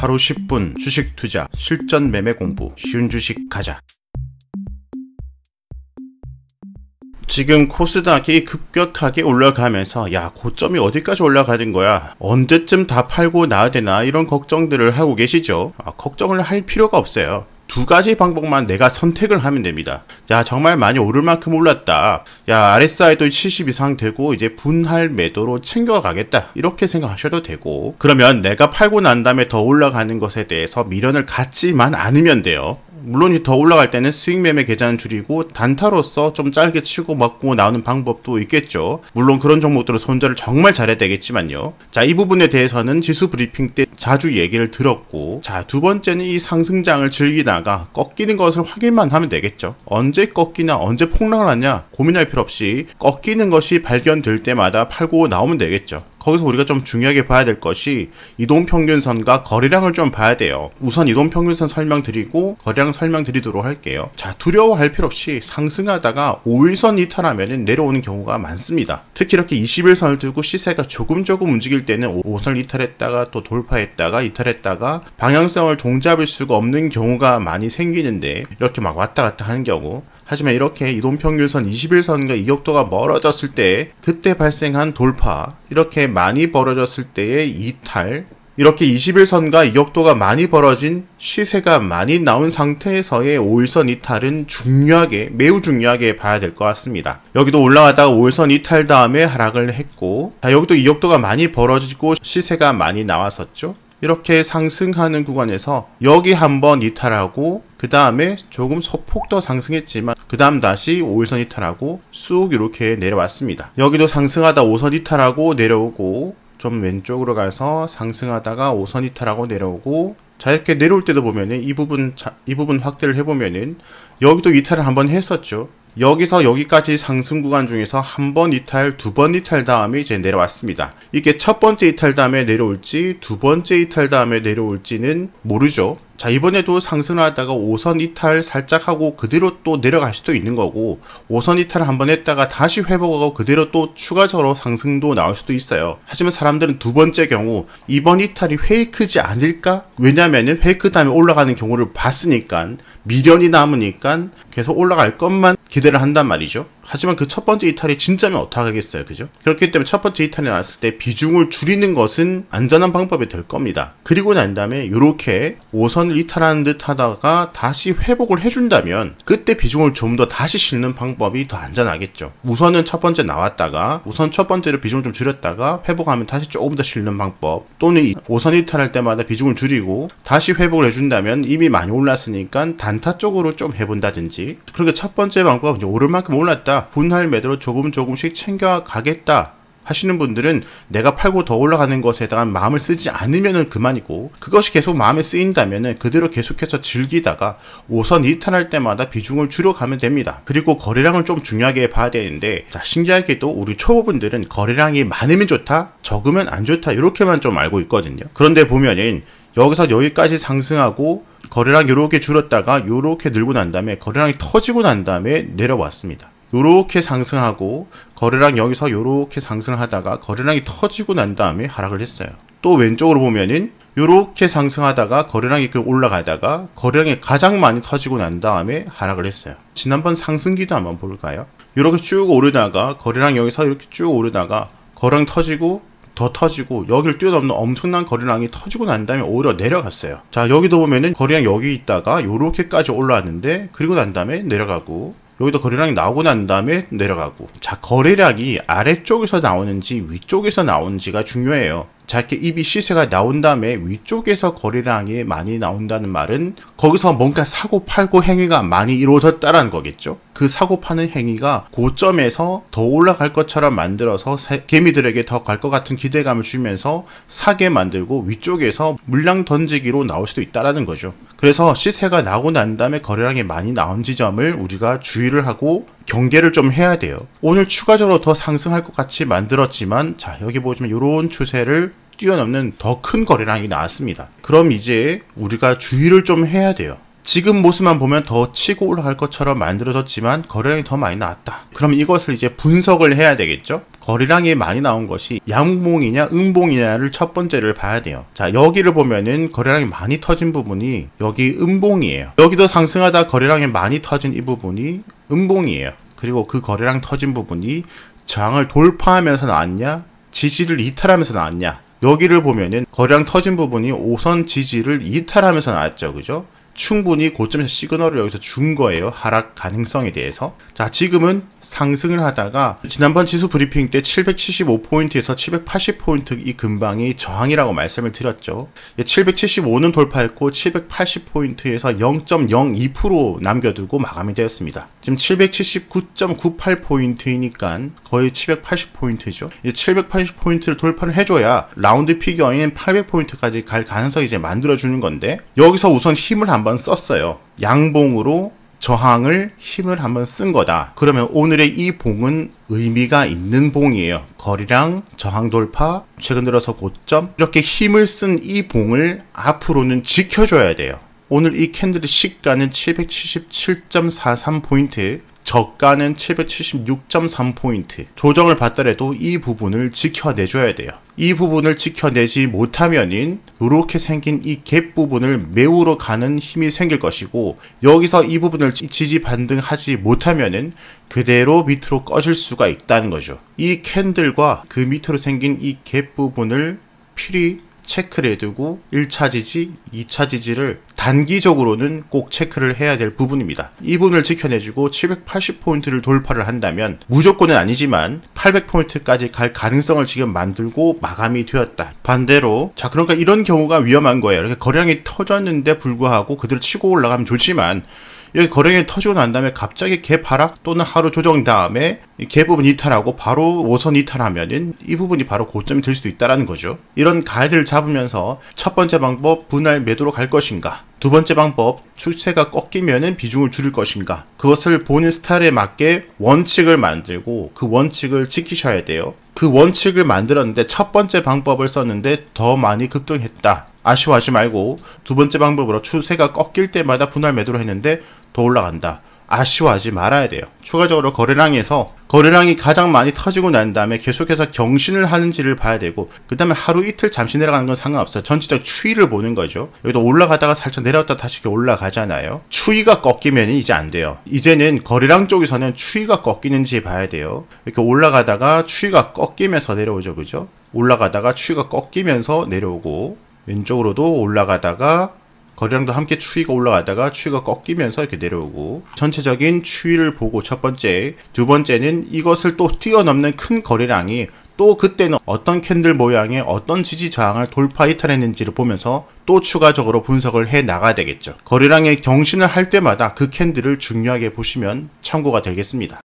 하루 10분 주식 투자 실전 매매 공부 쉬운 주식 가자 지금 코스닥이 급격하게 올라가면서 야 고점이 어디까지 올라가는 거야 언제쯤 다 팔고 나야 되나 이런 걱정들을 하고 계시죠 아, 걱정을 할 필요가 없어요 두 가지 방법만 내가 선택을 하면 됩니다. 야 정말 많이 오를 만큼 올랐다. 야 RSI도 70 이상 되고 이제 분할 매도로 챙겨가겠다. 이렇게 생각하셔도 되고 그러면 내가 팔고 난 다음에 더 올라가는 것에 대해서 미련을 갖지만 않으면 돼요. 물론 더 올라갈 때는 스윙 매매 계좌는 줄이고 단타로서 좀 짧게 치고 맞고 나오는 방법도 있겠죠. 물론 그런 종목들은 손절을 정말 잘해야 되겠지만요. 자, 이 부분에 대해서는 지수 브리핑 때 자주 얘기를 들었고 자, 두 번째는 이 상승장을 즐기다가 꺾이는 것을 확인만 하면 되겠죠. 언제 꺾이나 언제 폭락을 하냐 고민할 필요 없이 꺾이는 것이 발견될 때마다 팔고 나오면 되겠죠. 거기서 우리가 좀 중요하게 봐야 될 것이 이동평균선과 거리량을 좀 봐야 돼요. 우선 이동평균선 설명드리고 거리량 설명드리도록 할게요. 자 두려워할 필요 없이 상승하다가 5일선 이탈하면 내려오는 경우가 많습니다. 특히 이렇게 2 0일선을 두고 시세가 조금 조금 움직일 때는 5선을 이탈했다가 또 돌파했다가 이탈했다가 방향성을 종잡을 수가 없는 경우가 많이 생기는데 이렇게 막 왔다 갔다 하는 경우 하지만 이렇게 이동평균선 21선과 이격도가 멀어졌을 때 그때 발생한 돌파 이렇게 많이 벌어졌을 때의 이탈 이렇게 21선과 이격도가 많이 벌어진 시세가 많이 나온 상태에서의 5일선 이탈은 중요하게 매우 중요하게 봐야 될 것 같습니다. 여기도 올라가다가 5일선 이탈 다음에 하락을 했고 자, 여기도 이격도가 많이 벌어지고 시세가 많이 나왔었죠. 이렇게 상승하는 구간에서 여기 한번 이탈하고 그 다음에 조금 소폭 더 상승했지만 그 다음 다시 5일선 이탈하고 쑥 이렇게 내려왔습니다. 여기도 상승하다 5선 이탈하고 내려오고 좀 왼쪽으로 가서 상승하다가 5선 이탈하고 내려오고 자 이렇게 내려올 때도 보면은 이 부분 이 부분 확대를 해보면은 여기도 이탈을 한번 했었죠. 여기서 여기까지 상승 구간 중에서 한 번 이탈, 두 번 이탈 다음에 이제 내려왔습니다. 이게 첫 번째 이탈 다음에 내려올지 두 번째 이탈 다음에 내려올지는 모르죠. 자 이번에도 상승하다가 5선 이탈 살짝 하고 그대로 또 내려갈 수도 있는 거고 5선 이탈 한 번 했다가 다시 회복하고 그대로 또 추가적으로 상승도 나올 수도 있어요. 하지만 사람들은 두 번째 경우 이번 이탈이 페이크지 않을까? 왜냐면은 페이크 다음에 올라가는 경우를 봤으니까 미련이 남으니까 계속 올라갈 것만 기 기대를 한단 말이죠. 하지만 그 첫 번째 이탈이 진짜면 어떡하겠어요. 그죠? 그렇기 때문에 첫 번째 이탈이 나왔을 때 비중을 줄이는 것은 안전한 방법이 될 겁니다. 그리고 난 다음에 이렇게 5선을 이탈하는 듯 하다가 다시 회복을 해준다면 그때 비중을 좀 더 다시 실는 방법이 더 안전하겠죠. 우선은 첫 번째 나왔다가 우선 첫 번째로 비중을 좀 줄였다가 회복하면 다시 조금 더 실는 방법 또는 5선 이탈할 때마다 비중을 줄이고 다시 회복을 해준다면 이미 많이 올랐으니까 단타 쪽으로 좀 해본다든지 그러니까첫 번째 방법 은 오를 만큼 올랐다 분할 매도로 조금 조금씩 챙겨가겠다 하시는 분들은 내가 팔고 더 올라가는 것에 대한 마음을 쓰지 않으면 그만이고 그것이 계속 마음에 쓰인다면 그대로 계속해서 즐기다가 5선 2탄할 때마다 비중을 줄여가면 됩니다. 그리고 거래량을 좀 중요하게 봐야 되는데 자, 신기하게도 우리 초보분들은 거래량이 많으면 좋다 적으면 안 좋다 이렇게만 좀 알고 있거든요. 그런데 보면은 여기서 여기까지 상승하고 거래량 이렇게 줄었다가 이렇게 늘고 난 다음에 거래량이 터지고 난 다음에 내려왔습니다. 요렇게 상승하고 거래량 여기서 요렇게 상승하다가 거래량이 터지고 난 다음에 하락을 했어요. 또 왼쪽으로 보면은 요렇게 상승하다가 거래량이 그 올라가다가 거래량이 가장 많이 터지고 난 다음에 하락을 했어요. 지난번 상승기도 한번 볼까요? 이렇게 쭉 오르다가 거래량 여기서 이렇게 쭉 오르다가 거래량 터지고 더 터지고 여기를 뛰어넘는 엄청난 거래량이 터지고 난 다음에 오히려 내려갔어요. 자 여기도 보면은 거래량 여기 있다가 요렇게까지 올라왔는데 그리고 난 다음에 내려가고 여기도 거래량이 나오고 난 다음에 내려가고 자 거래량이 아래쪽에서 나오는지 위쪽에서 나오는지가 중요해요 자 이렇게 입이 시세가 나온 다음에 위쪽에서 거래량이 많이 나온다는 말은 거기서 뭔가 사고 팔고 행위가 많이 이루어졌다라는 거겠죠 그 사고 파는 행위가 고점에서 더 올라갈 것처럼 만들어서 개미들에게 더 갈 것 같은 기대감을 주면서 사게 만들고 위쪽에서 물량 던지기로 나올 수도 있다라는 거죠. 그래서 시세가 나고 난 다음에 거래량이 많이 나온 지점을 우리가 주의를 하고 경계를 좀 해야 돼요. 오늘 추가적으로 더 상승할 것 같이 만들었지만 자 여기 보시면 이런 추세를 뛰어넘는 더 큰 거래량이 나왔습니다. 그럼 이제 우리가 주의를 좀 해야 돼요. 지금 모습만 보면 더 치고 올라갈 것처럼 만들어졌지만 거래량이 더 많이 나왔다. 그럼 이것을 이제 분석을 해야 되겠죠? 거래량이 많이 나온 것이 양봉이냐 음봉이냐를 첫 번째를 봐야 돼요. 자 여기를 보면은 거래량이 많이 터진 부분이 여기 음봉이에요. 여기도 상승하다 거래량이 많이 터진 이 부분이 음봉이에요. 그리고 그 거래량 터진 부분이 저항을 돌파하면서 나왔냐 지지를 이탈하면서 나왔냐 여기를 보면은 거래량 터진 부분이 오선 지지를 이탈하면서 나왔죠. 그죠? 충분히 고점에서 시그널을 여기서 준 거예요. 하락 가능성에 대해서. 자, 지금은 상승을 하다가 지난번 지수 브리핑 때 775포인트에서 780포인트 이 근방이 저항이라고 말씀을 드렸죠. 775는 돌파했고 780포인트에서 0.02% 남겨두고 마감이 되었습니다. 지금 779.98포인트이니까 거의 780포인트죠. 780포인트를 돌파를 해줘야 라운드 피겨인 800포인트까지 갈 가능성이 이제 만들어주는 건데 여기서 우선 힘을 한번 한번 썼어요. 양봉으로 저항을 힘을 한번 쓴 거다. 그러면 오늘의 이 봉은 의미가 있는 봉이에요. 거리랑 저항 돌파, 최근 들어서 고점 이렇게 힘을 쓴 이 봉을 앞으로는 지켜줘야 돼요. 오늘 이 캔들의 시가는 777.43포인트 저가는 776.3포인트. 조정을 받더라도 이 부분을 지켜내줘야 돼요. 이 부분을 지켜내지 못하면 이렇게 생긴 이 갭 부분을 메우러 가는 힘이 생길 것이고 여기서 이 부분을 지지 반등하지 못하면 그대로 밑으로 꺼질 수가 있다는 거죠. 이 캔들과 그 밑으로 생긴 이 갭 부분을 필히 체크를 해두고 1차 지지, 2차 지지를 단기적으로는 꼭 체크를 해야 될 부분입니다. 이 부분을 지켜내주고 780포인트를 돌파를 한다면 무조건은 아니지만 800포인트까지 갈 가능성을 지금 만들고 마감이 되었다. 반대로 자 그러니까 이런 경우가 위험한 거예요. 이렇게 거량이 터졌는데 불구하고 그대로 치고 올라가면 좋지만 여기 거래량이 터지고 난 다음에 갑자기 개발락 또는 하루 조정 다음에 개 부분 이탈하고 바로 5선 이탈하면은 이 부분이 바로 고점이 될 수도 있다라는 거죠. 이런 가이드를 잡으면서 첫 번째 방법 분할 매도로 갈 것인가 두 번째 방법 추세가 꺾이면은 비중을 줄일 것인가 그것을 본인 스타일에 맞게 원칙을 만들고 그 원칙을 지키셔야 돼요. 그 원칙을 만들었는데 첫 번째 방법을 썼는데 더 많이 급등했다. 아쉬워하지 말고 두 번째 방법으로 추세가 꺾일 때마다 분할 매도를 했는데 더 올라간다. 아쉬워하지 말아야 돼요. 추가적으로 거래량에서 거래량이 가장 많이 터지고 난 다음에 계속해서 경신을 하는지를 봐야 되고 그 다음에 하루 이틀 잠시 내려가는 건 상관없어요. 전체적 추이를 보는 거죠. 여기도 올라가다가 살짝 내려왔다 다시 이렇게 올라가잖아요. 추이가 꺾이면 이제 안 돼요. 이제는 거래량 쪽에서는 추이가 꺾이는지 봐야 돼요. 이렇게 올라가다가 추이가 꺾이면서 내려오죠. 그죠? 올라가다가 추이가 꺾이면서 내려오고 왼쪽으로도 올라가다가 거래량도 함께 추위가 올라가다가 추위가 꺾이면서 이렇게 내려오고 전체적인 추위를 보고 첫 번째, 두 번째는 이것을 또 뛰어넘는 큰 거래량이 또 그때는 어떤 캔들 모양의 어떤 지지 저항을 돌파 이탈했는지를 보면서 또 추가적으로 분석을 해 나가야 되겠죠. 거래량의 경신을 할 때마다 그 캔들을 중요하게 보시면 참고가 되겠습니다.